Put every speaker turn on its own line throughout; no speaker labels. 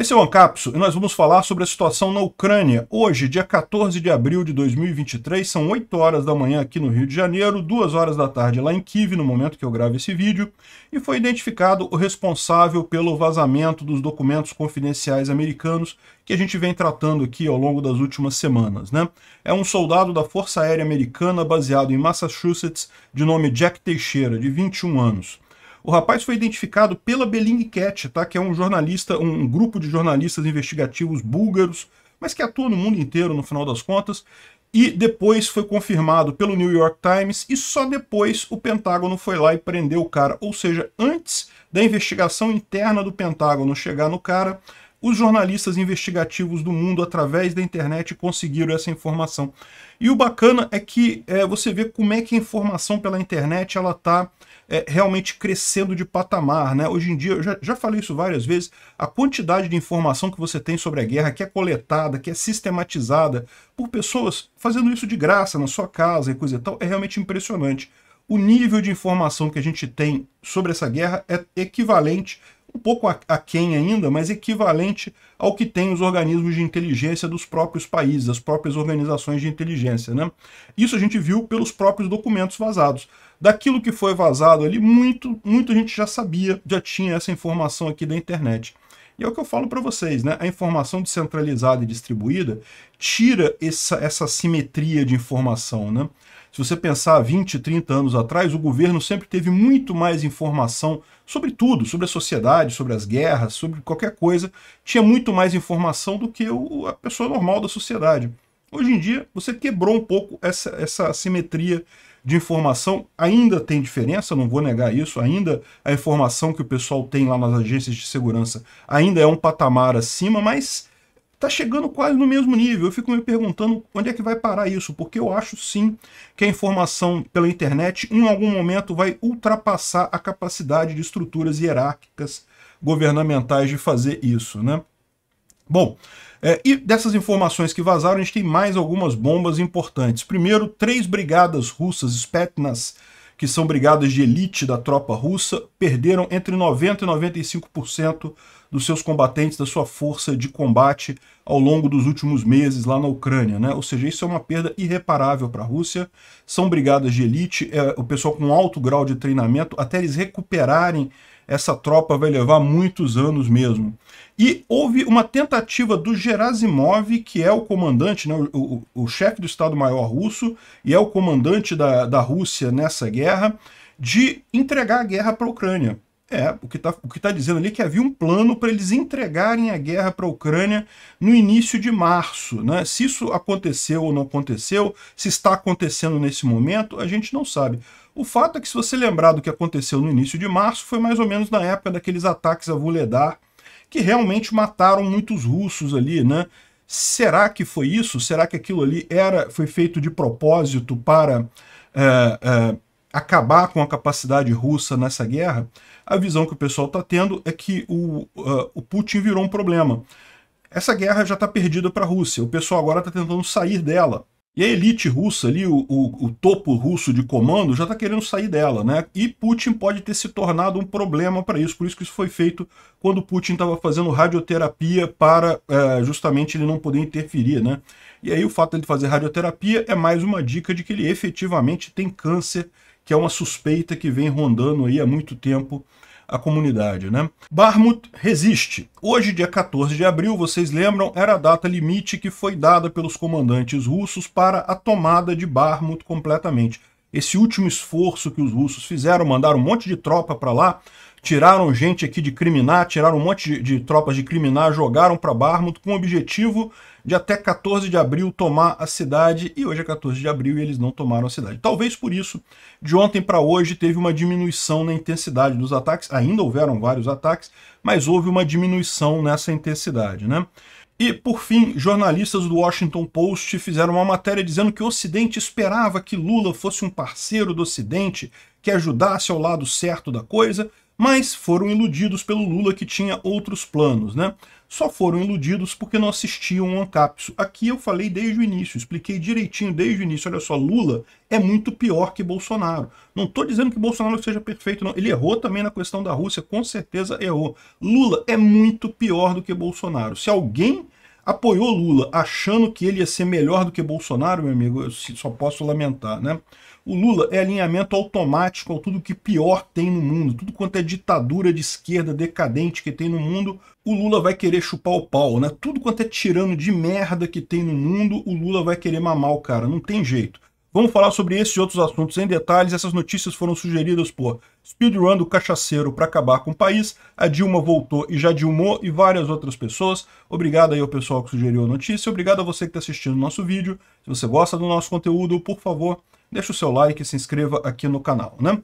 Esse é o Ancapso e nós vamos falar sobre a situação na Ucrânia. Hoje, dia 14 de abril de 2023, são 8 horas da manhã aqui no Rio de Janeiro, 2 horas da tarde lá em Kiev, no momento que eu gravo esse vídeo, e foi identificado o responsável pelo vazamento dos documentos confidenciais americanos que a gente vem tratando aqui ao longo das últimas semanas. Né? É um soldado da Força Aérea Americana baseado em Massachusetts, de nome Jack Teixeira, de 21 anos. O rapaz foi identificado pela Bellingcat, tá? que é um jornalista, um grupo de jornalistas investigativos búlgaros, mas que atua no mundo inteiro no final das contas. E depois foi confirmado pelo New York Times e só depois o Pentágono foi lá e prendeu o cara. Ou seja, antes da investigação interna do Pentágono chegar no cara, os jornalistas investigativos do mundo através da internet conseguiram essa informação. E o bacana é que é, você vê como é que a informação pela internet ela está é, realmente crescendo de patamar. Né? Hoje em dia, eu já, já falei isso várias vezes, a quantidade de informação que você tem sobre a guerra, que é coletada, que é sistematizada por pessoas fazendo isso de graça na sua casa e coisa e tal, é realmente impressionante o nível de informação que a gente tem sobre essa guerra é equivalente um pouco aquém ainda, mas equivalente ao que tem os organismos de inteligência dos próprios países, as próprias organizações de inteligência. Né? Isso a gente viu pelos próprios documentos vazados. Daquilo que foi vazado ali, muito, muito a gente já sabia, já tinha essa informação aqui da internet. E é o que eu falo para vocês, né? A informação descentralizada e distribuída tira essa, essa simetria de informação, né? Se você pensar 20, 30 anos atrás, o governo sempre teve muito mais informação sobre tudo, sobre a sociedade, sobre as guerras, sobre qualquer coisa. Tinha muito mais informação do que o, a pessoa normal da sociedade. Hoje em dia, você quebrou um pouco essa, essa simetria de informação. Ainda tem diferença, não vou negar isso. Ainda a informação que o pessoal tem lá nas agências de segurança ainda é um patamar acima, mas está chegando quase no mesmo nível. Eu fico me perguntando onde é que vai parar isso, porque eu acho sim que a informação pela internet em algum momento vai ultrapassar a capacidade de estruturas hierárquicas governamentais de fazer isso, né? Bom, é, e dessas informações que vazaram, a gente tem mais algumas bombas importantes. Primeiro, três brigadas russas, Spetnas, que são brigadas de elite da tropa russa, perderam entre 90% e 95% dos seus combatentes, da sua força de combate ao longo dos últimos meses lá na Ucrânia. Né? Ou seja, isso é uma perda irreparável para a Rússia. São brigadas de elite, é, o pessoal com alto grau de treinamento, até eles recuperarem essa tropa vai levar muitos anos mesmo. E houve uma tentativa do Gerasimov, que é o comandante, né, o, o, o chefe do Estado-Maior russo, e é o comandante da, da Rússia nessa guerra, de entregar a guerra para a Ucrânia. É, o que está tá dizendo ali é que havia um plano para eles entregarem a guerra para a Ucrânia no início de março. Né? Se isso aconteceu ou não aconteceu, se está acontecendo nesse momento, a gente não sabe. O fato é que, se você lembrar do que aconteceu no início de março, foi mais ou menos na época daqueles ataques a Vuledar, que realmente mataram muitos russos ali, né? Será que foi isso? Será que aquilo ali era, foi feito de propósito para é, é, acabar com a capacidade russa nessa guerra? A visão que o pessoal está tendo é que o, uh, o Putin virou um problema. Essa guerra já está perdida para a Rússia. O pessoal agora está tentando sair dela. E a elite russa ali, o, o, o topo russo de comando, já está querendo sair dela, né? E Putin pode ter se tornado um problema para isso. Por isso que isso foi feito quando Putin estava fazendo radioterapia para é, justamente ele não poder interferir, né? E aí o fato de fazer radioterapia é mais uma dica de que ele efetivamente tem câncer, que é uma suspeita que vem rondando aí há muito tempo a comunidade. Né? Barmut resiste. Hoje, dia 14 de abril, vocês lembram, era a data limite que foi dada pelos comandantes russos para a tomada de Barmut completamente. Esse último esforço que os russos fizeram, mandaram um monte de tropa para lá, Tiraram gente aqui de criminar, tiraram um monte de, de tropas de criminar, jogaram para Barmouth com o objetivo de até 14 de abril tomar a cidade, e hoje é 14 de abril e eles não tomaram a cidade. Talvez por isso, de ontem para hoje, teve uma diminuição na intensidade dos ataques, ainda houveram vários ataques, mas houve uma diminuição nessa intensidade, né? E, por fim, jornalistas do Washington Post fizeram uma matéria dizendo que o Ocidente esperava que Lula fosse um parceiro do Ocidente que ajudasse ao lado certo da coisa, mas foram iludidos pelo Lula que tinha outros planos, né? Só foram iludidos porque não assistiam o Ancapso. Aqui eu falei desde o início, expliquei direitinho desde o início. Olha só, Lula é muito pior que Bolsonaro. Não estou dizendo que Bolsonaro seja perfeito, não. Ele errou também na questão da Rússia, com certeza errou. Lula é muito pior do que Bolsonaro. Se alguém apoiou Lula achando que ele ia ser melhor do que Bolsonaro, meu amigo, eu só posso lamentar, né? O Lula é alinhamento automático ao tudo que pior tem no mundo, tudo quanto é ditadura de esquerda decadente que tem no mundo, o Lula vai querer chupar o pau, né? Tudo quanto é tirano de merda que tem no mundo, o Lula vai querer mamar o cara, não tem jeito. Vamos falar sobre esses e outros assuntos em detalhes. Essas notícias foram sugeridas por Speedrun do Cachaceiro para acabar com o país, a Dilma voltou e já Dilmou e várias outras pessoas. Obrigado aí ao pessoal que sugeriu a notícia, obrigado a você que está assistindo o nosso vídeo. Se você gosta do nosso conteúdo, por favor, deixa o seu like e se inscreva aqui no canal, né?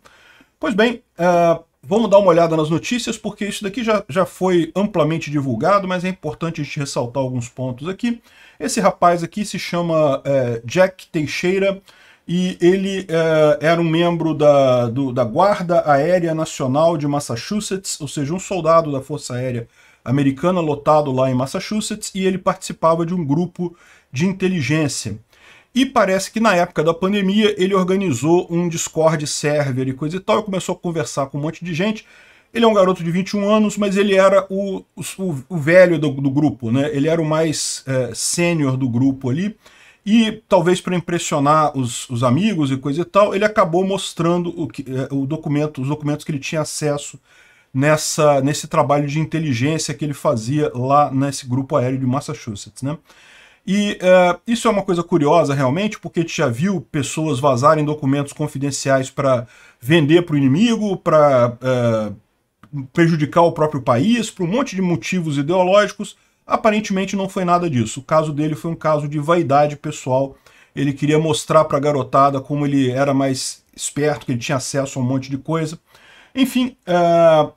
Pois bem, uh, vamos dar uma olhada nas notícias, porque isso daqui já, já foi amplamente divulgado, mas é importante a gente ressaltar alguns pontos aqui. Esse rapaz aqui se chama é, Jack Teixeira, e ele é, era um membro da, do, da Guarda Aérea Nacional de Massachusetts, ou seja, um soldado da Força Aérea Americana lotado lá em Massachusetts, e ele participava de um grupo de inteligência. E parece que na época da pandemia ele organizou um Discord server e coisa e tal, e começou a conversar com um monte de gente. Ele é um garoto de 21 anos, mas ele era o, o, o velho do, do, grupo, né? Ele era o mais é, sênior do grupo ali. E talvez para impressionar os, os, amigos e coisa e tal, ele acabou mostrando o, que, é, o documento, os documentos que ele tinha acesso nessa, nesse trabalho de inteligência que ele fazia lá nesse grupo aéreo de Massachusetts, né? E uh, isso é uma coisa curiosa realmente, porque a gente já viu pessoas vazarem documentos confidenciais para vender para o inimigo, para uh, eh, prejudicar o próprio país, por um monte de motivos ideológicos. Aparentemente não foi nada disso. O caso dele foi um caso de vaidade pessoal. Ele queria mostrar para a garotada como ele era mais esperto, que ele tinha acesso a um monte de coisa. Enfim, uh,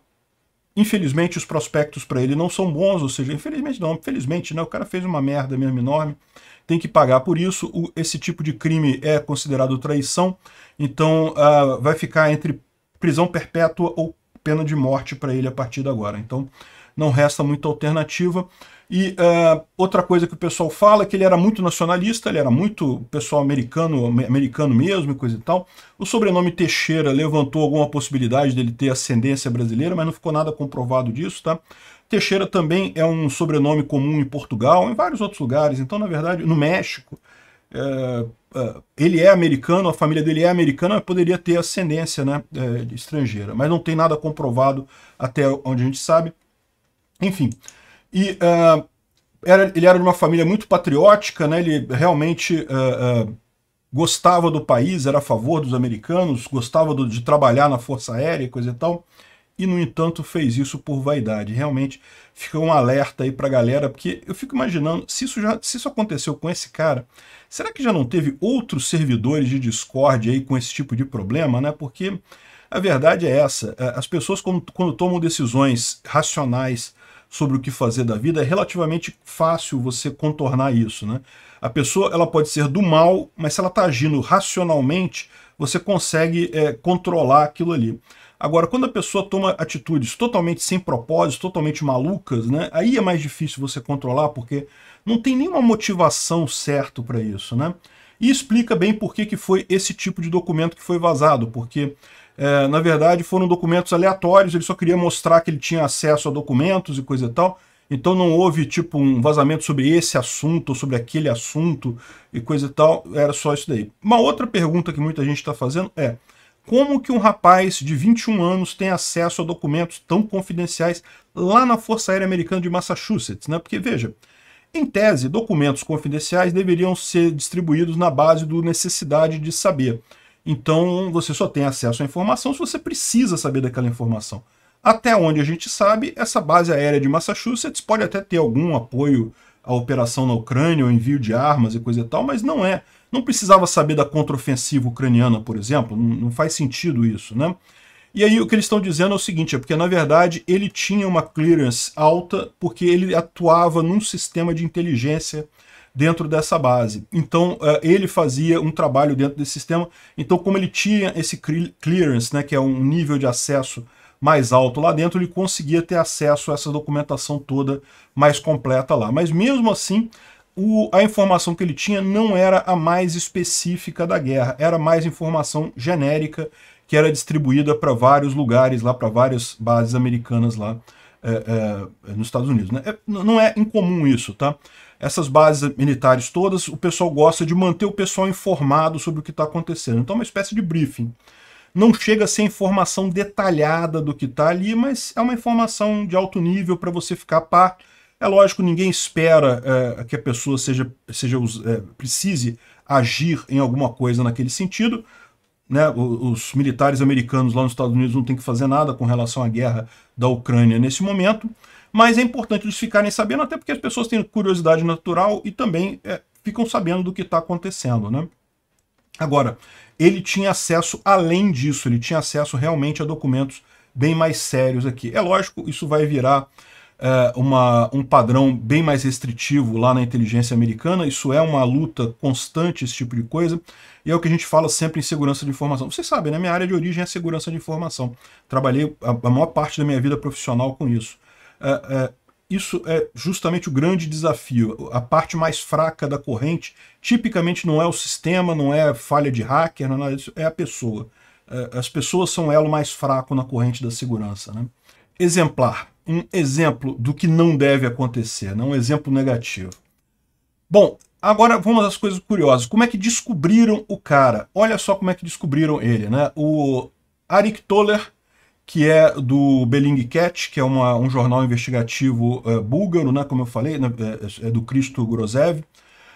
Infelizmente, os prospectos para ele não são bons, ou seja, infelizmente não, infelizmente né? O cara fez uma merda mesmo enorme, tem que pagar por isso. O, esse tipo de crime é considerado traição, então uh, vai ficar entre prisão perpétua ou pena de morte para ele a partir de agora. Então, não resta muita alternativa. E uh, outra coisa que o pessoal fala é que ele era muito nacionalista, ele era muito pessoal americano, americano mesmo e coisa e tal. O sobrenome Teixeira levantou alguma possibilidade dele ter ascendência brasileira, mas não ficou nada comprovado disso, tá? Teixeira também é um sobrenome comum em Portugal, em vários outros lugares. Então, na verdade, no México, é, é, ele é americano, a família dele é americana, mas poderia ter ascendência né, é, estrangeira. Mas não tem nada comprovado até onde a gente sabe. Enfim, e uh, era, ele era de uma família muito patriótica, né? ele realmente uh, uh, gostava do país, era a favor dos americanos, gostava do, de trabalhar na Força Aérea, coisa e tal, e, no entanto, fez isso por vaidade. Realmente fica um alerta aí para a galera, porque eu fico imaginando, se isso, já, se isso aconteceu com esse cara, será que já não teve outros servidores de Discord aí com esse tipo de problema, né? Porque... A verdade é essa, eh, as pessoas quando, quando tomam decisões racionais sobre o que fazer da vida, é relativamente fácil você contornar isso. Né? A pessoa ela pode ser do mal, mas se ela está agindo racionalmente, você consegue é, controlar aquilo ali. Agora, quando a pessoa toma atitudes totalmente sem propósito, totalmente malucas, né, aí é mais difícil você controlar, porque não tem nenhuma motivação certa para isso. Né? E explica bem por que, que foi esse tipo de documento que foi vazado, porque é, na verdade, foram documentos aleatórios, ele só queria mostrar que ele tinha acesso a documentos e coisa e tal. Então não houve tipo um vazamento sobre esse assunto, ou sobre aquele assunto e coisa e tal, era só isso daí. Uma outra pergunta que muita gente está fazendo é como que um rapaz de 21 anos tem acesso a documentos tão confidenciais lá na Força Aérea Americana de Massachusetts, né? Porque, veja, em tese, documentos confidenciais deveriam ser distribuídos na base do necessidade de saber. Então você só tem acesso à informação se você precisa saber daquela informação. Até onde a gente sabe, essa base aérea de Massachusetts pode até ter algum apoio à operação na Ucrânia, ou envio de armas e coisa e tal, mas não é. Não precisava saber da contraofensiva ucraniana, por exemplo, não faz sentido isso, né? E aí o que eles estão dizendo é o seguinte, é porque na verdade ele tinha uma clearance alta porque ele atuava num sistema de inteligência dentro dessa base. Então, eh, ele fazia um trabalho dentro desse sistema. Então, como ele tinha esse clearance, né, que é um nível de acesso mais alto lá dentro, ele conseguia ter acesso a essa documentação toda mais completa lá. Mas mesmo assim, o, a informação que ele tinha não era a mais específica da guerra, era mais informação genérica que era distribuída para vários lugares lá, para várias bases americanas lá é, é, nos Estados Unidos. Né? É, não é incomum isso, tá? essas bases militares todas, o pessoal gosta de manter o pessoal informado sobre o que está acontecendo. Então é uma espécie de briefing. Não chega a ser informação detalhada do que está ali, mas é uma informação de alto nível para você ficar a par. É lógico, ninguém espera é, que a pessoa seja, seja é, precise agir em alguma coisa naquele sentido, né, os militares americanos lá nos Estados Unidos não têm que fazer nada com relação à guerra da Ucrânia nesse momento, mas é importante eles ficarem sabendo, até porque as pessoas têm curiosidade natural e também é, ficam sabendo do que está acontecendo, né? Agora, ele tinha acesso além disso, ele tinha acesso realmente a documentos bem mais sérios aqui. É lógico, isso vai virar é, uma, um padrão bem mais restritivo lá na inteligência americana, isso é uma luta constante, esse tipo de coisa, e é o que a gente fala sempre em segurança de informação. Vocês sabem, né? Minha área de origem é segurança de informação. Trabalhei a, a maior parte da minha vida profissional com isso. É, é, isso é justamente o grande desafio. A parte mais fraca da corrente tipicamente não é o sistema, não é falha de hacker, não é, isso, é a pessoa. É, as pessoas são o elo mais fraco na corrente da segurança. Né? Exemplar. Um exemplo do que não deve acontecer, né? um exemplo negativo. Bom, Agora vamos às coisas curiosas. Como é que descobriram o cara? Olha só como é que descobriram ele, né? O Arik Toller que é do Bellingcat, que é uma, um jornal investigativo é, búlgaro, né, como eu falei, né, é, é, é, do Cristo Grozev.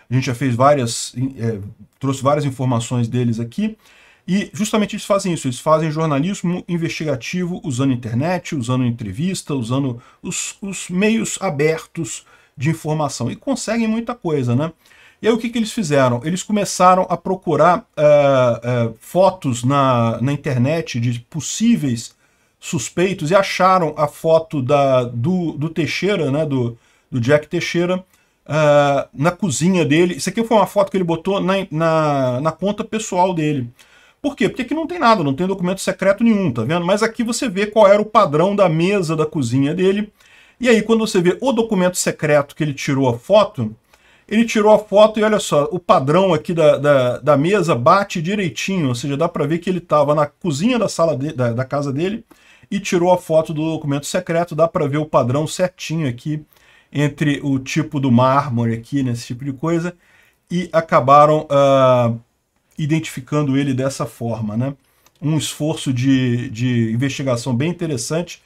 A gente já fez várias, é, trouxe várias informações deles aqui. E justamente eles fazem isso, eles fazem jornalismo investigativo usando internet, usando entrevista, usando os, os meios abertos de informação. E conseguem muita coisa, né? E aí o que, que eles fizeram? Eles começaram a procurar uh, uh, fotos na, na internet de possíveis suspeitos e acharam a foto da, do, do Teixeira, né, do, do Jack Teixeira, uh, na cozinha dele. Isso aqui foi uma foto que ele botou na, na, na conta pessoal dele. Por quê? Porque aqui não tem nada, não tem documento secreto nenhum, tá vendo? Mas aqui você vê qual era o padrão da mesa da cozinha dele. E aí, quando você vê o documento secreto que ele tirou a foto, ele tirou a foto e olha só, o padrão aqui da, da, da mesa bate direitinho, ou seja, dá para ver que ele estava na cozinha da sala de, da, da casa dele e tirou a foto do documento secreto. Dá para ver o padrão certinho aqui entre o tipo do mármore aqui, nesse né, tipo de coisa, e acabaram uh, identificando ele dessa forma. Né? Um esforço de, de investigação bem interessante,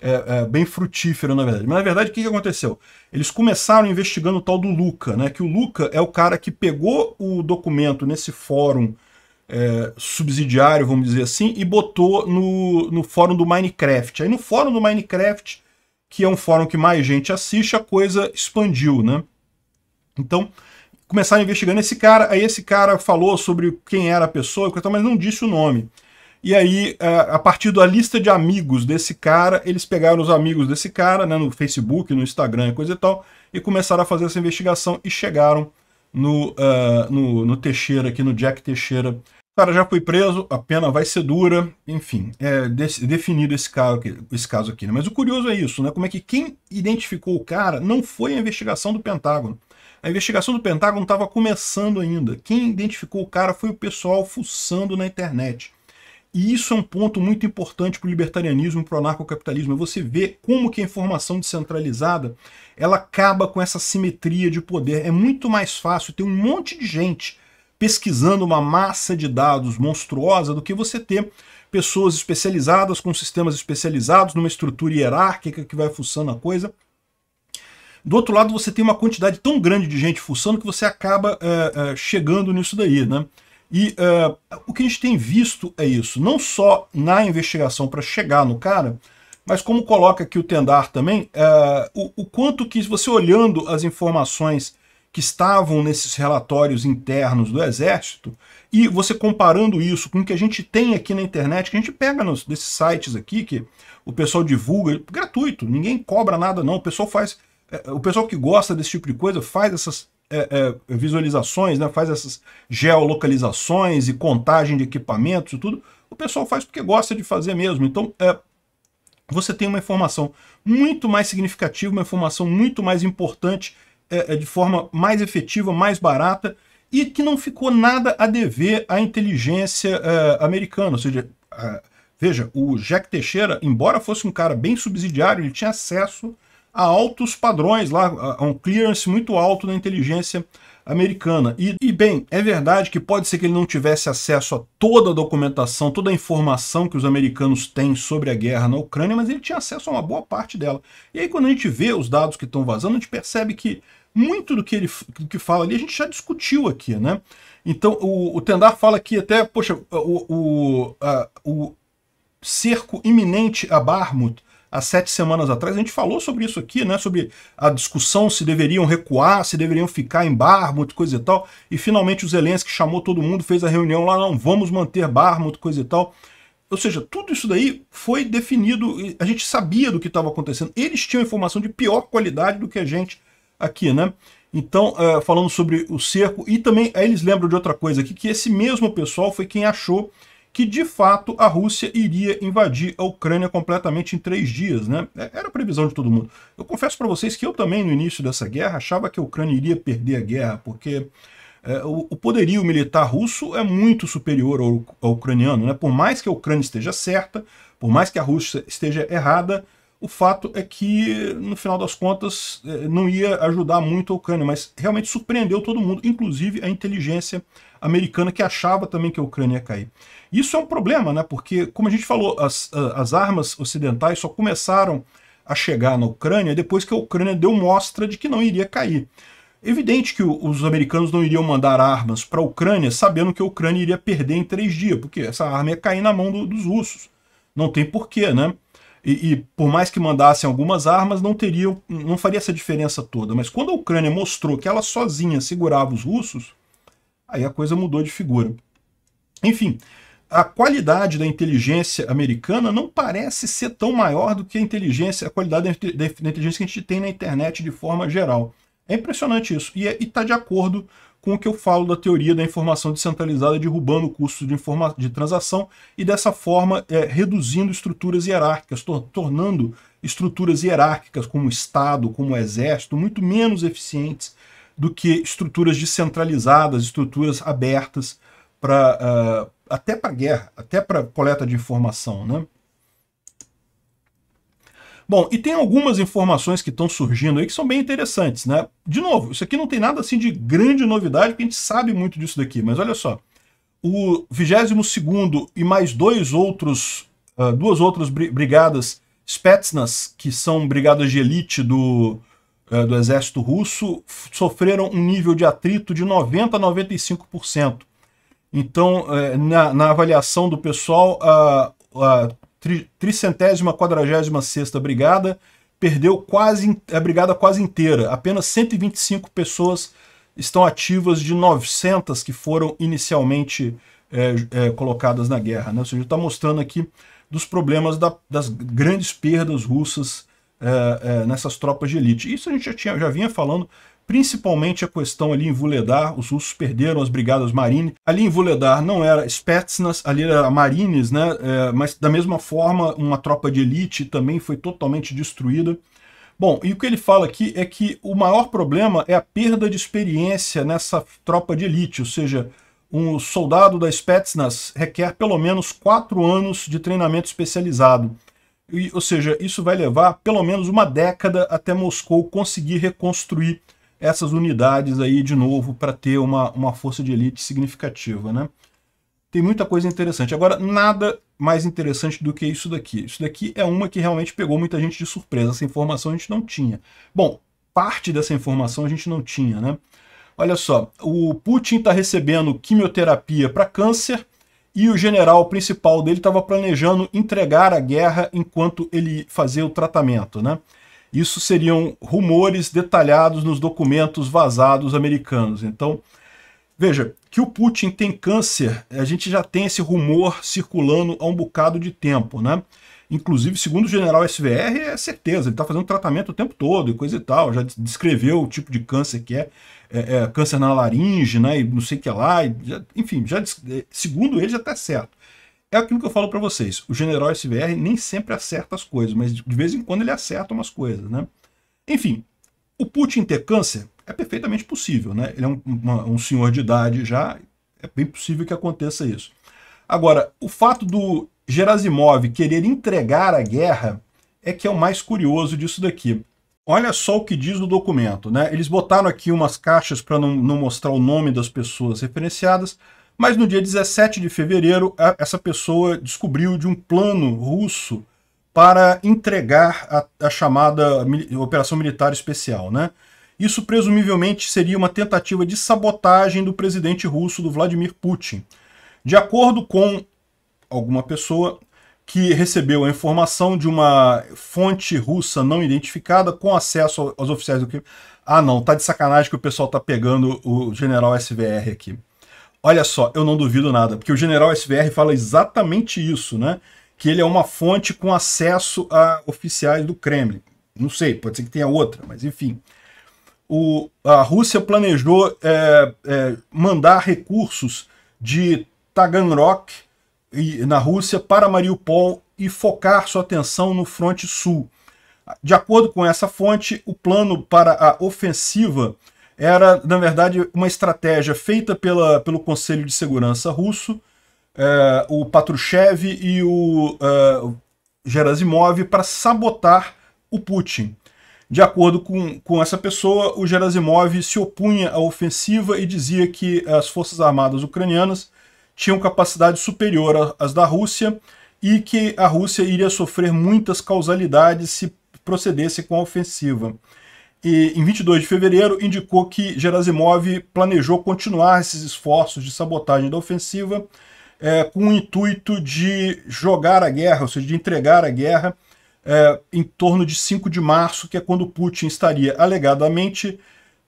é, é, bem frutífero, na verdade. Mas, na verdade, o que, que aconteceu? Eles começaram investigando o tal do Luca, né? que o Luca é o cara que pegou o documento nesse fórum é, subsidiário, vamos dizer assim, e botou no, no fórum do Minecraft. Aí no fórum do Minecraft, que é um fórum que mais gente assiste, a coisa expandiu, né? Então, começaram investigando esse cara, aí esse cara falou sobre quem era a pessoa, mas não disse o nome. E aí, é, a partir da lista de amigos desse cara, eles pegaram os amigos desse cara, né, no Facebook, no Instagram, coisa e tal, e começaram a fazer essa investigação e chegaram no, uh, no, no Teixeira, aqui no Jack Teixeira, Cara, já foi preso, a pena vai ser dura, enfim, é definido esse caso, aqui, esse caso aqui. Né? Mas o curioso é isso, né? Como é que quem identificou o cara não foi a investigação do Pentágono. A investigação do Pentágono estava começando ainda. Quem identificou o cara foi o pessoal fuçando na internet. E isso é um ponto muito importante para o libertarianismo e para o anarcocapitalismo. É você vê como que a informação descentralizada ela acaba com essa simetria de poder. É muito mais fácil ter um monte de gente pesquisando uma massa de dados monstruosa do que você ter pessoas especializadas com sistemas especializados numa estrutura hierárquica que vai fuçando a coisa. Do outro lado, você tem uma quantidade tão grande de gente fuçando que você acaba é, é, chegando nisso daí, né? E é, o que a gente tem visto é isso, não só na investigação para chegar no cara, mas como coloca aqui o Tendar também, o, o quanto que você olhando as informações que estavam nesses relatórios internos do Exército, e você comparando isso com o que a gente tem aqui na internet, que a gente pega nos, sites aqui, que o pessoal divulga, gratuito, ninguém cobra nada não, o pessoal faz, é, é, o pessoal que gosta desse tipo de coisa faz essas é, é, visualizações, né, faz essas geolocalizações e contagem de equipamentos e tudo, o pessoal faz porque gosta de fazer mesmo, então é, você tem uma informação muito mais significativa, uma informação muito mais importante é, é, de forma mais efetiva, mais barata, e que não ficou nada a dever à inteligência é, americana. Ou seja, veja, o Jack Teixeira, embora fosse um cara bem subsidiário, ele tinha acesso a altos padrões lá, a, a um clearance muito alto na inteligência americana. E, e, bem, é verdade que pode ser que ele não tivesse acesso a toda a documentação, toda a informação que os americanos têm sobre a guerra na Ucrânia, mas ele tinha acesso a uma boa parte dela. E aí, quando a gente vê os dados que estão vazando, a gente percebe que muito do que ele do que fala ali a gente já discutiu aqui, né? Então, o, o Tendar fala aqui até, poxa, o, o, a, o cerco iminente a Barmut há sete semanas atrás, a gente falou sobre isso aqui, né? Sobre a discussão se deveriam recuar, se deveriam ficar em Barmut, coisa e tal. E finalmente o Zelensky chamou todo mundo, fez a reunião lá, não, vamos manter Barmut, coisa e tal. Ou seja, tudo isso daí foi definido, a gente sabia do que estava acontecendo. Eles tinham informação de pior qualidade do que a gente aqui, né? Então, eh, falando sobre o cerco, e também eles lembram de outra coisa aqui, que esse mesmo pessoal foi quem achou que de fato a Rússia iria invadir a Ucrânia completamente em três dias, né? É, era a previsão de todo mundo. Eu confesso para vocês que eu também, no início dessa guerra, achava que a Ucrânia iria perder a guerra, porque é, o, poderio militar russo é muito superior ao, ao ucraniano, né? Por mais que a Ucrânia esteja certa, por mais que a Rússia esteja errada, o fato é que, no final das contas, eh, não ia ajudar muito a Ucrânia, mas realmente surpreendeu todo mundo, inclusive a inteligência americana, que achava também que a Ucrânia ia cair. Isso é um problema, né? porque, como a gente falou, as, as armas ocidentais só começaram a chegar na Ucrânia depois que a Ucrânia deu mostra de que não iria cair. Evidente que os americanos não iriam mandar armas para a Ucrânia sabendo que a Ucrânia iria perder em três dias, porque essa arma ia cair na mão do, dos russos. Não tem porquê, né? E, e, por mais que mandassem algumas armas, não teriam, não faria essa diferença toda. Mas quando a Ucrânia mostrou que ela sozinha segurava os russos, aí a coisa mudou de figura. Enfim, a qualidade da inteligência americana não parece ser tão maior do que a inteligência, a qualidade da inteligência que a gente tem na internet de forma geral. É impressionante isso. E é, está de acordo com o que eu falo da teoria da informação descentralizada, derrubando o custo de, de transação e, dessa forma, é, reduzindo estruturas hierárquicas, tor tornando estruturas hierárquicas como Estado, como Exército, muito menos eficientes do que estruturas descentralizadas, estruturas abertas para uh, ah, até para guerra, até para coleta de informação, né? Bom, e tem algumas informações que estão surgindo aí que são bem interessantes, né? De novo, isso aqui não tem nada assim de grande novidade, porque a gente sabe muito disso daqui, mas olha só. O 22º e mais dois outros, uh, duas outras brigadas Spetsnaz, que são brigadas de elite do, uh, do exército russo, sofreram um nível de atrito de 90% a 95%. Então, uh, na, na avaliação do pessoal, a ah, tricentésima quadragésima sexta brigada perdeu quase a brigada quase inteira. Apenas 125 pessoas estão ativas de 900 que foram inicialmente é, é, colocadas na guerra. Né? Ou seja, está mostrando aqui dos problemas da, das grandes perdas russas é, é, nessas tropas de elite. Isso a gente já, tinha, já vinha falando principalmente a questão ali em Vuledar, os russos perderam as brigadas Marine. Ali em Vuledar não era Spetsnaz, ali era Marines, né? É, mas da mesma forma, uma tropa de elite também foi totalmente destruída. Bom, e o que ele fala aqui é que o maior problema é a perda de experiência nessa tropa de elite, ou seja, um soldado da Spetsnaz requer pelo menos quatro anos de treinamento especializado. E, ou seja, isso vai levar pelo menos uma década até Moscou conseguir reconstruir essas unidades aí de novo para ter uma, uma força de elite significativa, né? Tem muita coisa interessante. Agora, nada mais interessante do que isso daqui. Isso daqui é uma que realmente pegou muita gente de surpresa. Essa informação a gente não tinha. Bom, parte dessa informação a gente não tinha, né? Olha só, o Putin está recebendo quimioterapia para câncer e o general principal dele estava planejando entregar a guerra enquanto ele fazia o tratamento, né? Isso seriam rumores detalhados nos documentos vazados americanos. Então, veja, que o Putin tem câncer, a gente já tem esse rumor circulando há um bocado de tempo, né? Inclusive, segundo o general SVR, é certeza, ele está fazendo tratamento o tempo todo e coisa e tal. Já descreveu o tipo de câncer que é, é, é câncer na laringe, né? E não sei o que lá. E já, enfim, já, é, segundo ele, já está certo. É aquilo que eu falo para vocês. O General SBR nem sempre acerta as coisas, mas de vez em quando ele acerta umas coisas, né? Enfim, o Putin ter câncer é perfeitamente possível, né? Ele é um, uma, um senhor de idade já, é bem possível que aconteça isso. Agora, o fato do Gerasimov querer entregar a guerra é que é o mais curioso disso daqui. Olha só o que diz no documento, né? Eles botaram aqui umas caixas para não, não mostrar o nome das pessoas referenciadas, mas no dia 17 de fevereiro, essa pessoa descobriu de um plano russo para entregar a, a chamada Operação Militar Especial. Né? Isso presumivelmente seria uma tentativa de sabotagem do presidente russo, do Vladimir Putin. De acordo com alguma pessoa que recebeu a informação de uma fonte russa não identificada com acesso aos oficiais do crime. Ah, não, tá de sacanagem que o pessoal tá pegando o general SVR aqui. Olha só, eu não duvido nada, porque o General SVR fala exatamente isso, né? Que ele é uma fonte com acesso a oficiais do Kremlin. Não sei, pode ser que tenha outra, mas enfim. O, a Rússia planejou é, é, mandar recursos de Taganrog na Rússia para Mariupol e focar sua atenção no fronte sul. De acordo com essa fonte, o plano para a ofensiva era, na verdade, uma estratégia feita pela, pelo Conselho de Segurança russo, é, o Patrushev e o é, Gerasimov, para sabotar o Putin. De acordo com, com essa pessoa, o Gerasimov se opunha à ofensiva e dizia que as forças armadas ucranianas tinham capacidade superior às da Rússia e que a Rússia iria sofrer muitas causalidades se procedesse com a ofensiva e, em 22 de fevereiro, indicou que Gerasimov planejou continuar esses esforços de sabotagem da ofensiva é, com o intuito de jogar a guerra, ou seja, de entregar a guerra é, em torno de 5 de março, que é quando Putin estaria alegadamente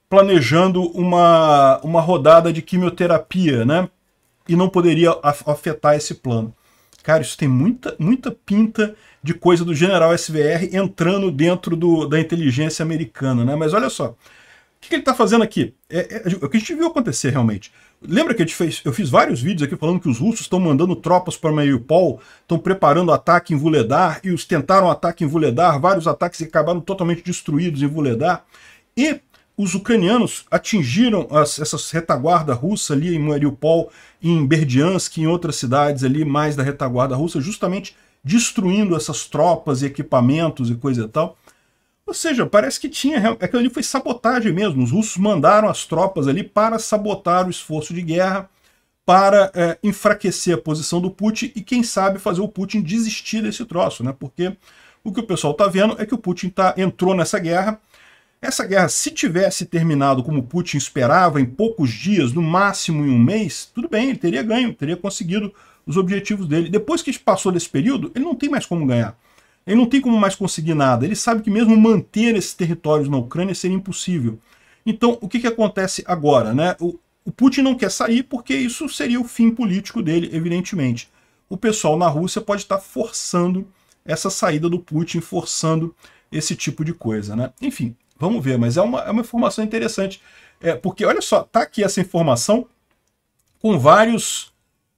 planejando uma, uma rodada de quimioterapia, né? E não poderia afetar esse plano. Cara, isso tem muita, muita pinta de coisa do general SVR entrando dentro do, da inteligência americana, né? Mas olha só, o que, que ele está fazendo aqui? É, é, é, o que a gente viu acontecer realmente. Lembra que a gente fez, eu fiz vários vídeos aqui falando que os russos estão mandando tropas para Mariupol, estão preparando ataque em Vuledar, e os tentaram ataque em Vuledar, vários ataques acabaram totalmente destruídos em Vuledar. E os ucranianos atingiram as, essas retaguarda russa ali em Mariupol, em Berdiansk, em outras cidades ali mais da retaguarda russa, justamente destruindo essas tropas e equipamentos e coisa e tal. Ou seja, parece que tinha. Aquilo ali foi sabotagem mesmo. Os russos mandaram as tropas ali para sabotar o esforço de guerra, para é, enfraquecer a posição do Putin e, quem sabe, fazer o Putin desistir desse troço, né? Porque o que o pessoal está vendo é que o Putin tá, entrou nessa guerra essa guerra, se tivesse terminado como Putin esperava, em poucos dias, no máximo em um mês, tudo bem, ele teria ganho, teria conseguido os objetivos dele. Depois que passou desse período, ele não tem mais como ganhar. Ele não tem como mais conseguir nada. Ele sabe que mesmo manter esses territórios na Ucrânia seria impossível. Então, o que, que acontece agora? Né? O, o Putin não quer sair porque isso seria o fim político dele, evidentemente. O pessoal na Rússia pode estar forçando essa saída do Putin, forçando esse tipo de coisa. Né? Enfim, Vamos ver, mas é uma, é uma informação interessante. É, porque, olha só, tá aqui essa informação com vários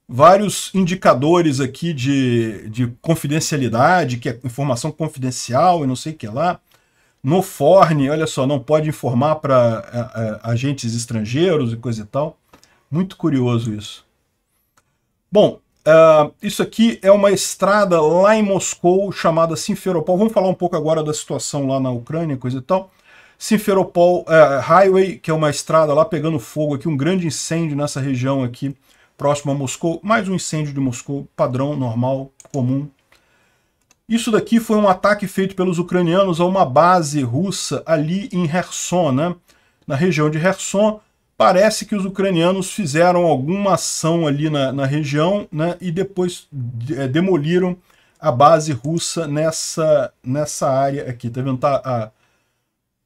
vários indicadores aqui de, de confidencialidade, que é informação confidencial e não sei o que lá. No forne, olha só, não pode informar para é, é, agentes estrangeiros e coisa e tal. Muito curioso isso. Bom, Uh, isso aqui é uma estrada lá em Moscou chamada Simferopol. Vamos falar um pouco agora da situação lá na Ucrânia, coisa e tal. Simferopol é, Highway, que é uma estrada lá pegando fogo aqui, um grande incêndio nessa região aqui, próximo a Moscou. Mais um incêndio de Moscou, padrão, normal, comum. Isso daqui foi um ataque feito pelos ucranianos a uma base russa ali em Kherson, né? na região de Kherson. Parece que os ucranianos fizeram alguma ação ali na, na região né? e depois é, demoliram a base russa nessa, nessa área aqui. Tá vendo? Tá, a,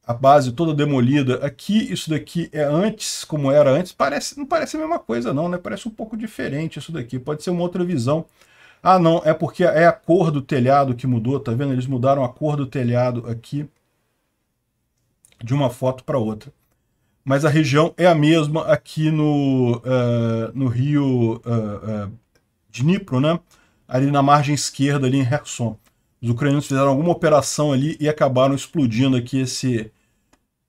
a base toda demolida. Aqui, isso daqui é antes, como era antes. Parece, não parece a mesma coisa não, né? Parece um pouco diferente isso daqui. Pode ser uma outra visão. Ah, não, é porque é a cor do telhado que mudou, tá vendo? Eles mudaram a cor do telhado aqui de uma foto para outra. Mas a região é a mesma aqui no, uh, no rio uh, uh, Dnipro, né? Ali na margem esquerda, ali em Herson. Os ucranianos fizeram alguma operação ali e acabaram explodindo aqui esse,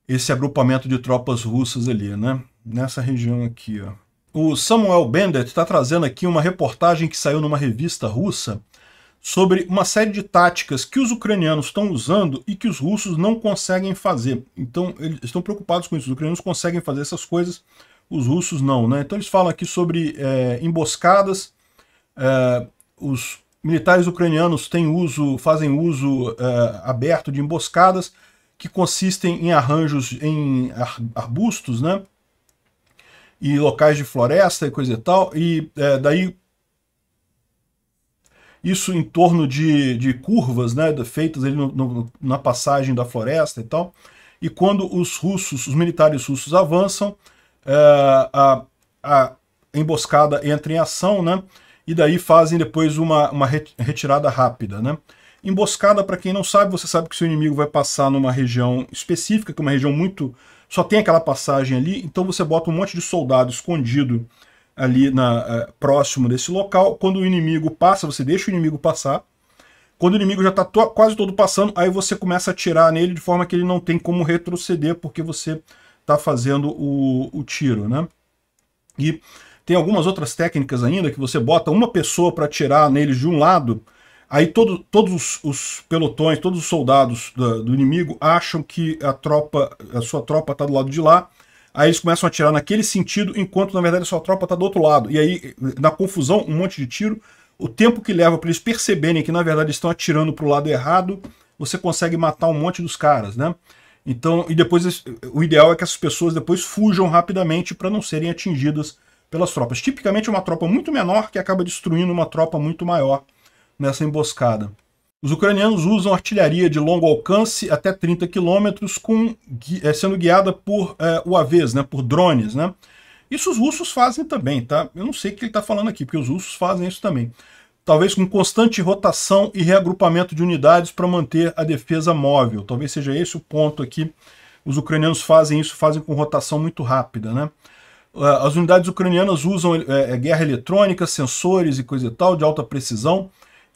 esse agrupamento de tropas russas ali, né? Nessa região aqui, ó. O Samuel Bendett está trazendo aqui uma reportagem que saiu numa revista russa sobre uma série de táticas que os ucranianos estão usando e que os russos não conseguem fazer. Então, eles estão preocupados com isso. Os ucranianos conseguem fazer essas coisas, os russos não, né? Então, eles falam aqui sobre é, emboscadas. É, os militares ucranianos têm uso, fazem uso é, aberto de emboscadas que consistem em arranjos em arbustos, né? E locais de floresta e coisa e tal. E é, daí isso em torno de, de curvas, né, feitas ali no, no, na passagem da floresta e tal. E quando os russos, os militares russos avançam, é, a, a, emboscada entra em ação, né, e daí fazem depois uma, uma retirada rápida, né. Emboscada, para quem não sabe, você sabe que seu inimigo vai passar numa região específica, que é uma região muito... só tem aquela passagem ali, então você bota um monte de soldado escondido ali na, eh, próximo desse local. Quando o inimigo passa, você deixa o inimigo passar. Quando o inimigo já está to quase todo passando, aí você começa a atirar nele de forma que ele não tem como retroceder, porque você está fazendo o, o tiro, né? E tem algumas outras técnicas ainda, que você bota uma pessoa para atirar neles de um lado, Aí todo, todos os, pelotões, todos os soldados do, do inimigo acham que a tropa, a sua tropa está do lado de lá. Aí eles começam a atirar naquele sentido, enquanto na verdade a sua tropa está do outro lado. E aí, na confusão, um monte de tiro. O tempo que leva para eles perceberem que na verdade estão atirando para o lado errado, você consegue matar um monte dos caras, né? Então, e depois o ideal é que as pessoas depois fujam rapidamente para não serem atingidas pelas tropas. Tipicamente é uma tropa muito menor que acaba destruindo uma tropa muito maior nessa emboscada. Os ucranianos usam artilharia de longo alcance até 30 quilômetros, eh, sendo guiada por é, eh, UAVs, né, por drones. Né? Isso os russos fazem também, tá? Eu não sei o que ele está falando aqui, porque os russos fazem isso também. Talvez com constante rotação e reagrupamento de unidades para manter a defesa móvel. Talvez seja esse o ponto aqui. Os ucranianos fazem isso, fazem com rotação muito rápida, né? Ah, as unidades ucranianas usam é, guerra eletrônica, sensores e coisa e tal, de alta precisão,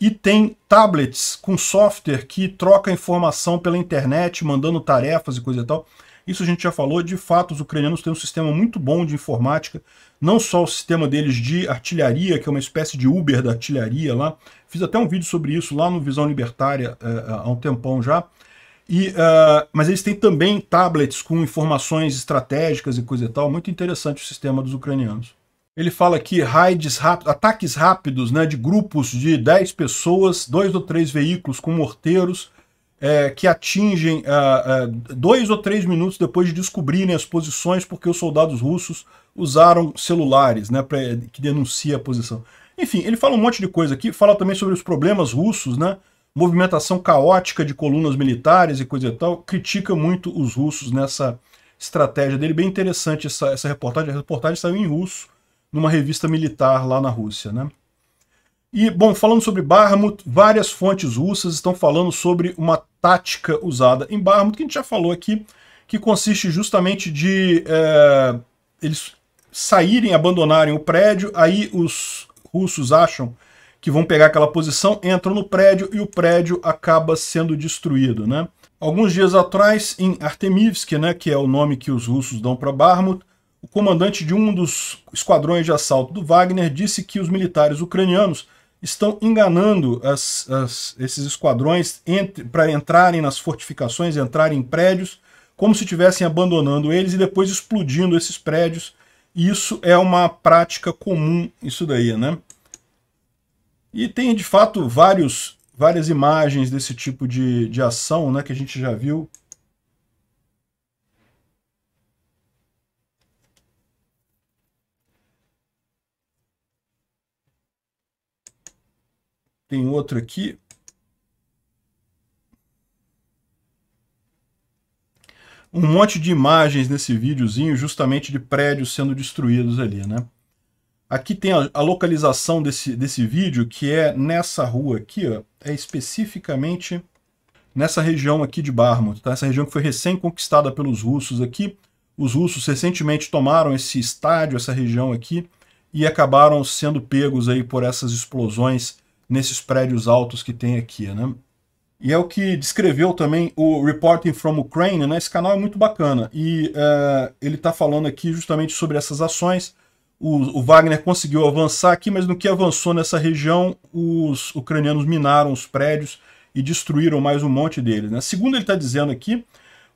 e tem tablets com software que troca informação pela internet, mandando tarefas e coisa e tal. Isso a gente já falou, de fato os ucranianos têm um sistema muito bom de informática, não só o sistema deles de artilharia, que é uma espécie de Uber da artilharia lá. Fiz até um vídeo sobre isso lá no Visão Libertária eh, eh, há um tempão já. E, uh, mas eles têm também tablets com informações estratégicas e coisa e tal. Muito interessante o sistema dos ucranianos. Ele fala aqui raids rápidos, ataques rápidos, né, de grupos de 10 pessoas, dois ou três veículos com morteiros, é, que atingem ah, ah, dois ou três minutos depois de descobrirem as posições, porque os soldados russos usaram celulares, né, pra, que denuncia a posição. Enfim, ele fala um monte de coisa aqui, fala também sobre os problemas russos, né, movimentação caótica de colunas militares e coisa e tal, critica muito os russos nessa estratégia dele. Bem interessante essa, essa reportagem, a reportagem saiu em russo, numa revista militar lá na Rússia, né? E, bom, falando sobre Barmut, várias fontes russas estão falando sobre uma tática usada em Barmut, que a gente já falou aqui, que consiste justamente de é, eles saírem, abandonarem o prédio, aí os russos acham que vão pegar aquela posição, entram no prédio e o prédio acaba sendo destruído, né? Alguns dias atrás, em Artemivsk, né, que é o nome que os russos dão para Barmut, o comandante de um dos esquadrões de assalto do Wagner disse que os militares ucranianos estão enganando as, as, esses esquadrões para entrarem nas fortificações, entrarem em prédios, como se estivessem abandonando eles e depois explodindo esses prédios. E isso é uma prática comum, isso daí, né? E tem, de fato, vários, várias imagens desse tipo de, de ação, né, que a gente já viu Tem outro aqui. Um monte de imagens nesse videozinho, justamente de prédios sendo destruídos ali, né? Aqui tem a, a localização desse, desse vídeo, que é nessa rua aqui, ó. É especificamente nessa região aqui de Barmont, tá? Essa região que foi recém-conquistada pelos russos aqui. Os russos recentemente tomaram esse estádio, essa região aqui, e acabaram sendo pegos aí por essas explosões nesses prédios altos que tem aqui, né? E é o que descreveu também o Reporting from Ukraine, né? Esse canal é muito bacana. E é, ele está falando aqui justamente sobre essas ações. O, o, Wagner conseguiu avançar aqui, mas no que avançou nessa região, os ucranianos minaram os prédios e destruíram mais um monte deles. Né? Segundo ele está dizendo aqui,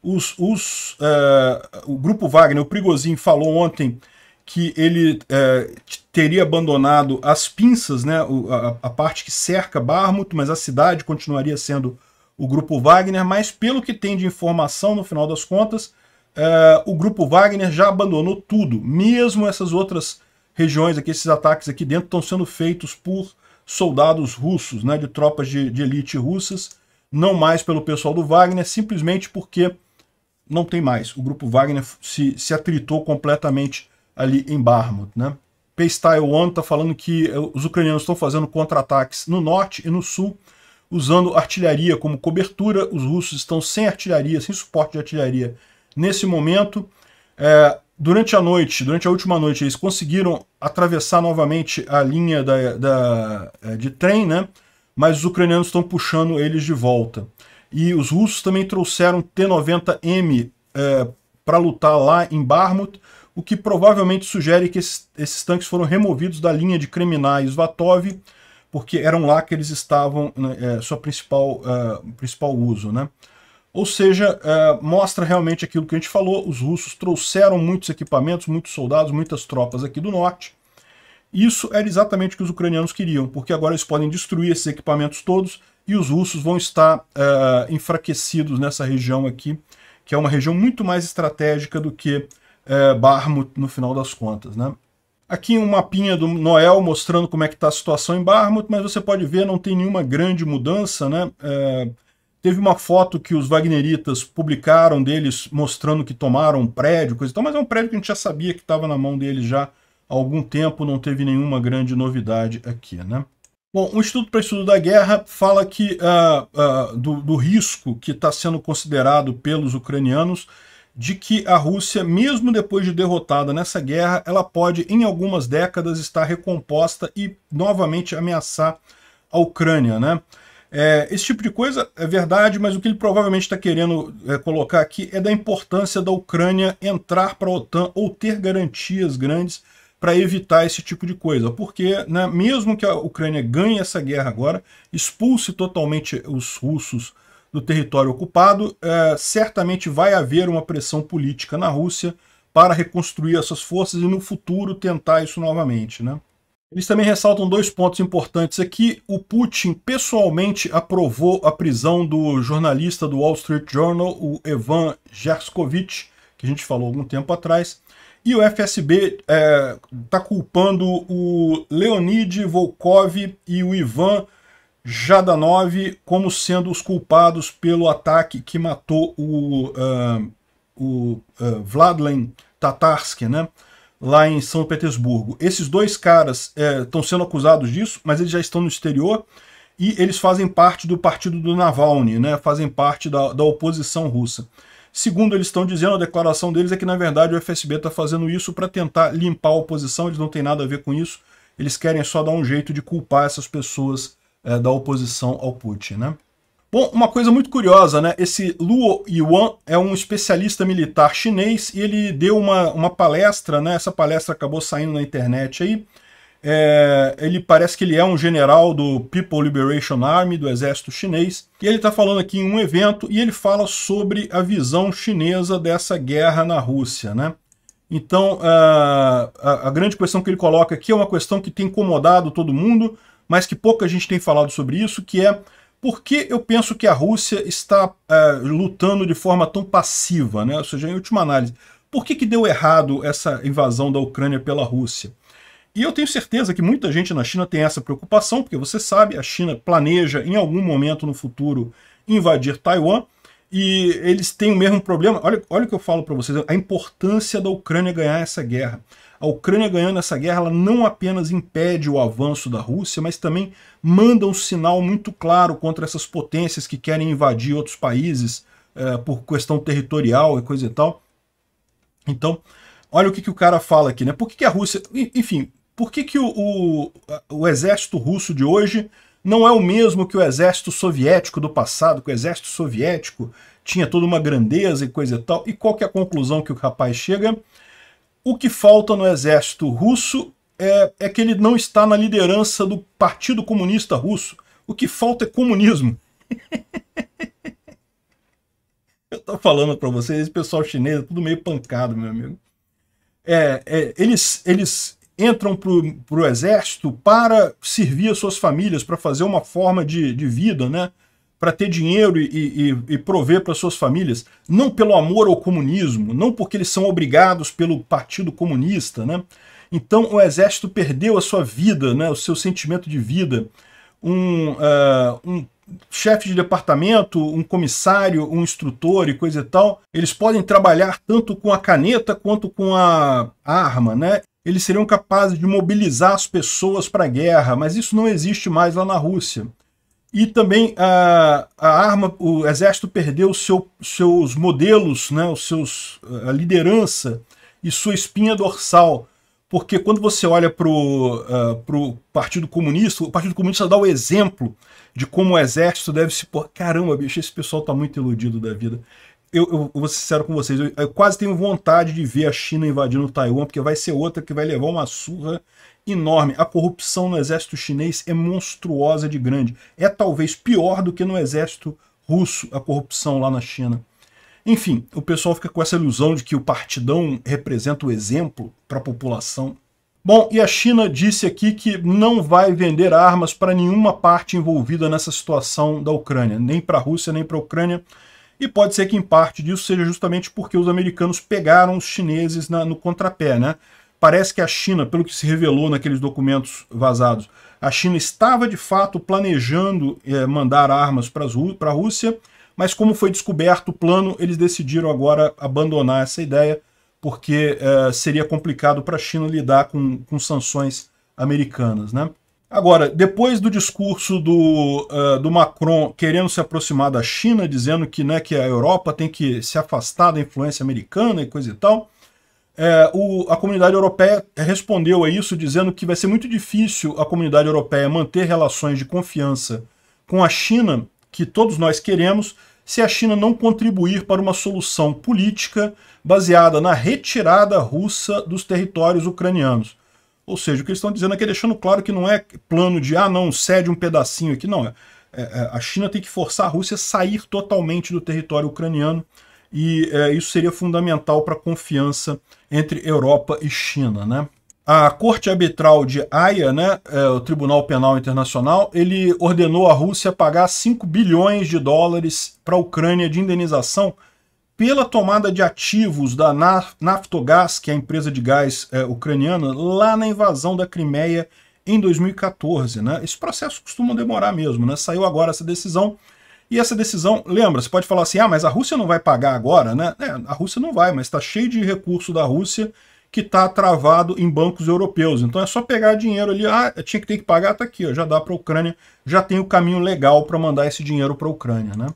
os, os, é, o grupo Wagner, o Prigozin, falou ontem que ele é, teria abandonado as pinças, né, a, a, parte que cerca Barmut, mas a cidade continuaria sendo o grupo Wagner, mas pelo que tem de informação, no final das contas, é, o grupo Wagner já abandonou tudo, mesmo essas outras regiões aqui, esses ataques aqui dentro estão sendo feitos por soldados russos, né, de tropas de, de elite russas, não mais pelo pessoal do Wagner, simplesmente porque não tem mais. O grupo Wagner se, se atritou completamente ali em Barmut, né? Paystyle One está falando que eh, os ucranianos estão fazendo contra-ataques no norte e no sul, usando artilharia como cobertura. Os russos estão sem artilharia, sem suporte de artilharia nesse momento. É, durante a noite, durante a última noite, eles conseguiram atravessar novamente a linha da, da, é, de trem, né? mas os ucranianos estão puxando eles de volta. E os russos também trouxeram T-90M é, para lutar lá em Barmut o que provavelmente sugere que esses, esses tanques foram removidos da linha de criminais Vatov, porque eram lá que eles estavam, né, é, sua principal, é, principal uso. Né? Ou seja, é, mostra realmente aquilo que a gente falou, os russos trouxeram muitos equipamentos, muitos soldados, muitas tropas aqui do norte, isso era exatamente o que os ucranianos queriam, porque agora eles podem destruir esses equipamentos todos e os russos vão estar uh, enfraquecidos nessa região aqui, que é uma região muito mais estratégica do que é, no final das contas. Né? Aqui um mapinha do Noel mostrando como é que está a situação em Barmouth, mas você pode ver, não tem nenhuma grande mudança. Né? É, teve uma foto que os wagneritas publicaram deles mostrando que tomaram um prédio, coisa e tal, mas é um prédio que a gente já sabia que estava na mão deles já há algum tempo, não teve nenhuma grande novidade aqui. Né? Bom, o Instituto para Estudo da Guerra fala que uh, uh, do, do risco que está sendo considerado pelos ucranianos de que a Rússia, mesmo depois de derrotada nessa guerra, ela pode, em algumas décadas, estar recomposta e novamente ameaçar a Ucrânia, né? É, esse tipo de coisa é verdade, mas o que ele provavelmente está querendo é, colocar aqui é da importância da Ucrânia entrar para a OTAN ou ter garantias grandes para evitar esse tipo de coisa. Porque, né, mesmo que a Ucrânia ganhe essa guerra agora, expulse totalmente os russos do território ocupado, é, certamente vai haver uma pressão política na Rússia para reconstruir essas forças e no futuro tentar isso novamente. Né? Eles também ressaltam dois pontos importantes aqui. O Putin pessoalmente aprovou a prisão do jornalista do Wall Street Journal, o Evan Jerskovich, que a gente falou algum tempo atrás. E o FSB está é, tá culpando o Leonid Volkov e o Ivan Jadanov como sendo os culpados pelo ataque que matou o, uh, o uh, Vladlen Tatarsky, né? lá em São Petersburgo. Esses dois caras eh, estão é, sendo acusados disso, mas eles já estão no exterior e eles fazem parte do partido do Navalny, né? fazem parte da, da oposição russa. Segundo eles estão dizendo, a declaração deles é que, na verdade, o FSB está fazendo isso para tentar limpar a oposição, eles não têm nada a ver com isso, eles querem só dar um jeito de culpar essas pessoas é, da oposição ao Putin, né? Bom, uma coisa muito curiosa, né? Esse Luo Yuan é um especialista militar chinês e ele deu uma, uma palestra, né? Essa palestra acabou saindo na internet aí. É, ele parece que ele é um general do People Liberation Army, do exército chinês, e ele está falando aqui em um evento e ele fala sobre a visão chinesa dessa guerra na Rússia, né? Então, é, a, a grande questão que ele coloca aqui é uma questão que tem incomodado todo mundo, mas que pouca gente tem falado sobre isso, que é por que eu penso que a Rússia está é, lutando de forma tão passiva, né? ou seja, em última análise, por que, que deu errado essa invasão da Ucrânia pela Rússia? E eu tenho certeza que muita gente na China tem essa preocupação, porque você sabe, a China planeja em algum momento no futuro invadir Taiwan, e eles têm o mesmo problema. Olha, olha o que eu falo para vocês, a importância da Ucrânia ganhar essa guerra. A Ucrânia ganhando essa guerra, ela não apenas impede o avanço da Rússia, mas também manda um sinal muito claro contra essas potências que querem invadir outros países é, por questão territorial e coisa e tal. Então, olha o que, que o cara fala aqui, né? Por que, que a Rússia. Enfim, por que, que o, o, o exército russo de hoje não é o mesmo que o exército soviético do passado, que o exército soviético tinha toda uma grandeza e coisa e tal. E qual que é a conclusão que o rapaz chega? O que falta no exército russo é, é que ele não está na liderança do Partido Comunista Russo. O que falta é comunismo. Eu tô falando para vocês, esse pessoal chinês é tudo meio pancado, meu amigo. É, é, eles, eles entram para o exército para servir as suas famílias, para fazer uma forma de, de vida, né? para ter dinheiro e, e, e prover para suas famílias, não pelo amor ao comunismo, não porque eles são obrigados pelo Partido Comunista. Né? Então o exército perdeu a sua vida, né, o seu sentimento de vida. Um, uh, um chefe de departamento, um comissário, um instrutor e coisa e tal, eles podem trabalhar tanto com a caneta quanto com a arma, né? Eles seriam capazes de mobilizar as pessoas para a guerra, mas isso não existe mais lá na Rússia. E também a, a arma, o exército perdeu seu, seus modelos, né, os seus, a liderança e sua espinha dorsal. Porque quando você olha para uh, o Partido Comunista, o Partido Comunista dá o exemplo de como o exército deve se pôr. Caramba, bicho, esse pessoal tá muito iludido da vida. Eu, eu, eu vou ser sincero com vocês, eu, eu, quase tenho vontade de ver a China invadindo o Taiwan, porque vai ser outra que vai levar uma surra enorme. A corrupção no exército chinês é monstruosa de grande. É talvez pior do que no exército russo a corrupção lá na China. Enfim, o pessoal fica com essa ilusão de que o partidão representa o exemplo para a população. Bom, e a China disse aqui que não vai vender armas para nenhuma parte envolvida nessa situação da Ucrânia, nem para a Rússia, nem para a Ucrânia. E pode ser que em parte disso seja justamente porque os americanos pegaram os chineses na, no contrapé, né? Parece que a China, pelo que se revelou naqueles documentos vazados, a China estava de fato planejando eh, mandar armas para a Rússia, mas como foi descoberto o plano, eles decidiram agora abandonar essa ideia, porque eh, seria complicado para a China lidar com, com sanções americanas. Né? Agora, depois do discurso do, uh, do Macron querendo se aproximar da China, dizendo que, né, que a Europa tem que se afastar da influência americana e coisa e tal, é, o, a comunidade europeia respondeu a isso dizendo que vai ser muito difícil a comunidade europeia manter relações de confiança com a China, que todos nós queremos, se a China não contribuir para uma solução política baseada na retirada russa dos territórios ucranianos. Ou seja, o que eles estão dizendo é que é deixando claro que não é plano de, ah, não, cede um pedacinho aqui, não. É, é, é a China tem que forçar a Rússia a sair totalmente do território ucraniano e é, isso seria fundamental para a confiança entre Europa e China, né? A Corte Arbitral de Haia, né, é, o Tribunal Penal Internacional, ele ordenou a Rússia pagar 5 bilhões de dólares para a Ucrânia de indenização pela tomada de ativos da Naftogaz, que é a empresa de gás é, ucraniana, lá na invasão da Crimeia em 2014. Né? Esse processo costuma demorar mesmo, né? Saiu agora essa decisão. E essa decisão, lembra, você pode falar assim, ah, mas a Rússia não vai pagar agora, né? É, a Rússia não vai, mas está cheio de recurso da Rússia que está travado em bancos europeus. Então é só pegar dinheiro ali, ah, tinha que ter que pagar, tá aqui, ó, já dá para a Ucrânia, já tem o caminho legal para mandar esse dinheiro para a Ucrânia, né?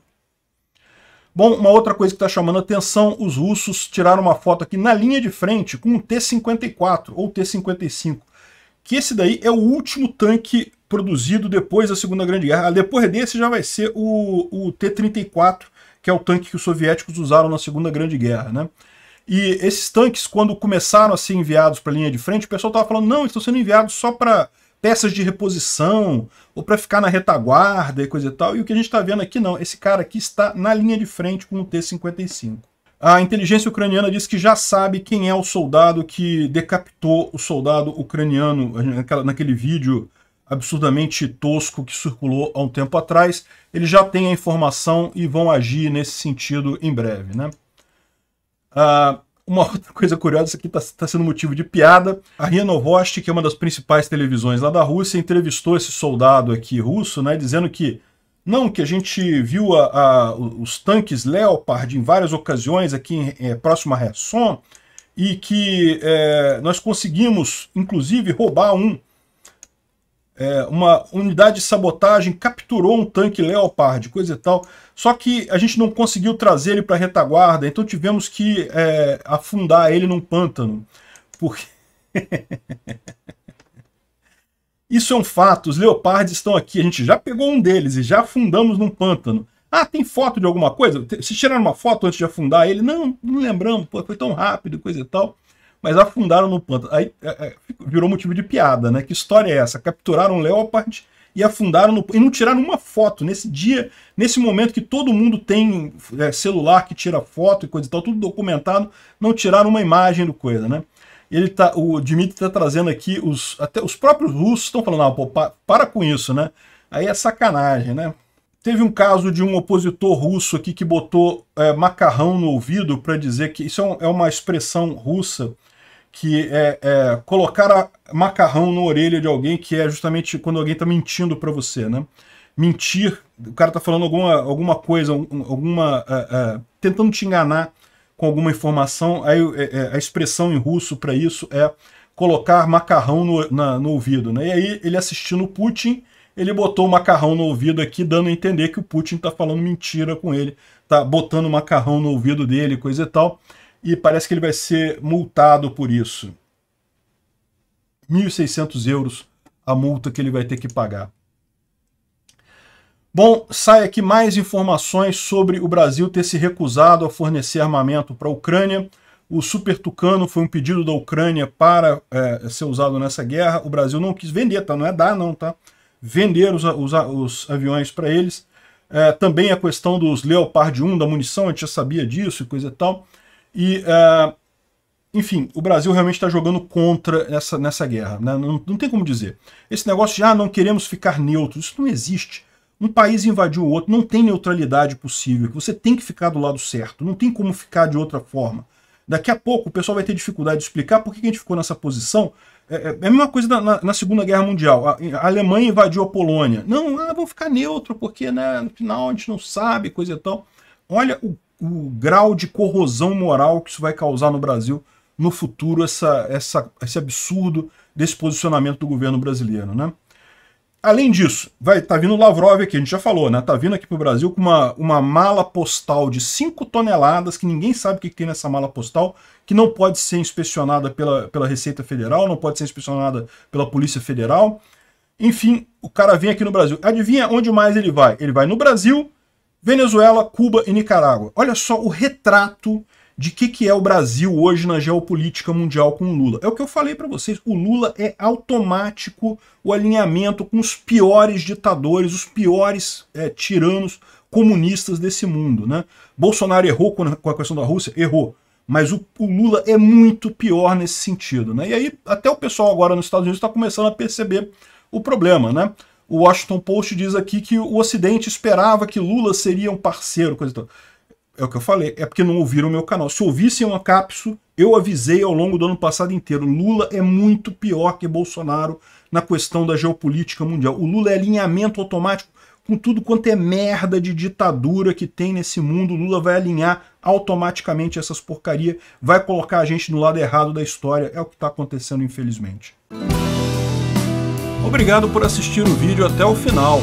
Bom, uma outra coisa que está chamando atenção, os russos tiraram uma foto aqui na linha de frente com um T-54 ou T-55 que esse daí é o último tanque produzido depois da Segunda Grande Guerra. Ah, depois desse já vai ser o, o T-34, que é o tanque que os soviéticos usaram na Segunda Grande Guerra, né? E esses tanques, quando começaram a ser enviados para a linha de frente, o pessoal estava falando, não, estão sendo enviados só para peças de reposição, ou para ficar na retaguarda e coisa e tal. E o que a gente está vendo aqui, não, esse cara aqui está na linha de frente com o T-55. A inteligência ucraniana diz que já sabe quem é o soldado que decapitou o soldado ucraniano naquela, naquele vídeo absurdamente tosco que circulou há um tempo atrás. Eles já têm a informação e vão agir nesse sentido em breve. Né? Ah, uma outra coisa curiosa, isso aqui está tá sendo motivo de piada. A Ria Novosti, que é uma das principais televisões lá da Rússia, entrevistou esse soldado aqui russo, né, dizendo que não, que a gente viu a, a, os tanques Leopard em várias ocasiões aqui em, é, próximo a Resson e que é, nós conseguimos, inclusive, roubar um. É, uma unidade de sabotagem capturou um tanque Leopard, coisa e tal. Só que a gente não conseguiu trazer ele para a retaguarda, então tivemos que eh, afundar ele num pântano. Porque... Isso é um fato, os leopardos estão aqui, a gente já pegou um deles e já afundamos num pântano. Ah, tem foto de alguma coisa? Se tiraram uma foto antes de afundar ele? Não, não lembramos, pô, foi tão rápido, coisa e tal. Mas afundaram no pântano. Aí é, é, virou motivo de piada, né? Que história é essa? Capturaram um leopardo e afundaram no... E não tiraram uma foto. Nesse dia, nesse momento que todo mundo tem é, celular que tira foto e coisa e tal, tudo documentado, não tiraram uma imagem do coisa, né? ele tá, o Dmitry está trazendo aqui, os, até os próprios russos estão falando, ah, pô, pa, para com isso, né? Aí é sacanagem, né? Teve um caso de um opositor russo aqui que botou é, macarrão no ouvido para dizer que isso é, um, é, uma expressão russa que é, é colocar macarrão na orelha de alguém, que é justamente quando alguém está mentindo para você, né? Mentir, o cara está falando alguma, alguma coisa, alguma. É, é, tentando te enganar com alguma informação. Aí, é, é, a expressão em russo para isso é colocar macarrão no, na, no ouvido. Né? E aí, ele assistindo o Putin, ele botou o macarrão no ouvido aqui, dando a entender que o Putin está falando mentira com ele, está botando macarrão no ouvido dele, coisa e tal. E parece que ele vai ser multado por isso. 1.600 euros a multa que ele vai ter que pagar. Bom, sai aqui mais informações sobre o Brasil ter se recusado a fornecer armamento para a Ucrânia. O Super Tucano foi um pedido da Ucrânia para é, ser usado nessa guerra. O Brasil não quis vender, tá? Não é dar, não, tá? Vender os, os, os aviões para eles. É, também a questão dos Leopard 1, da munição, a gente já sabia disso e coisa e tal. E, é, enfim, o Brasil realmente está jogando contra essa, nessa guerra. Né? Não, não tem como dizer. Esse negócio de, ah, não queremos ficar neutros, isso não existe. Um país invadiu o outro, não tem neutralidade possível. Você tem que ficar do lado certo, não tem como ficar de outra forma. Daqui a pouco o pessoal vai ter dificuldade de explicar por que a gente ficou nessa posição. É, é, é, a mesma coisa na, na, na, Segunda Guerra Mundial. A, a Alemanha invadiu a Polônia. Não, ah, ficar neutro, porque né, no final a gente não sabe, coisa e tal. Olha o, o grau de corrosão moral que isso vai causar no Brasil no futuro, essa, essa, esse absurdo desse posicionamento do governo brasileiro. Né? Além disso, vai tá vindo o Lavrov aqui, a gente já falou, né? Tá vindo aqui pro Brasil com uma, uma mala postal de 5 toneladas, que ninguém sabe o que, que tem nessa mala postal, que não pode ser inspecionada pela, pela Receita Federal, não pode ser inspecionada pela Polícia Federal. Enfim, o cara vem aqui no Brasil. Adivinha onde mais ele vai? Ele vai no Brasil, Venezuela, Cuba e Nicarágua. Olha só o retrato de que, que é o Brasil hoje na geopolítica mundial com o Lula. É o que eu falei para vocês, o Lula é automático o alinhamento com os piores ditadores, os piores é, tiranos comunistas desse mundo. Né? Bolsonaro errou com a questão da Rússia? Errou. Mas o, o Lula é muito pior nesse sentido. Né? E aí até o pessoal agora nos Estados Unidos está começando a perceber o problema. Né? O Washington Post diz aqui que o Ocidente esperava que Lula seria um parceiro, coisa e tal. É o que eu falei, é porque não ouviram o meu canal. Se ouvissem uma cápsula, eu avisei ao longo do ano passado inteiro, Lula é muito pior que Bolsonaro na questão da geopolítica mundial. O Lula é alinhamento automático com tudo quanto é merda de ditadura que tem nesse mundo. O Lula vai alinhar automaticamente essas porcaria, vai colocar a gente no lado errado da história. É o que está acontecendo, infelizmente. Obrigado por assistir o vídeo até o final.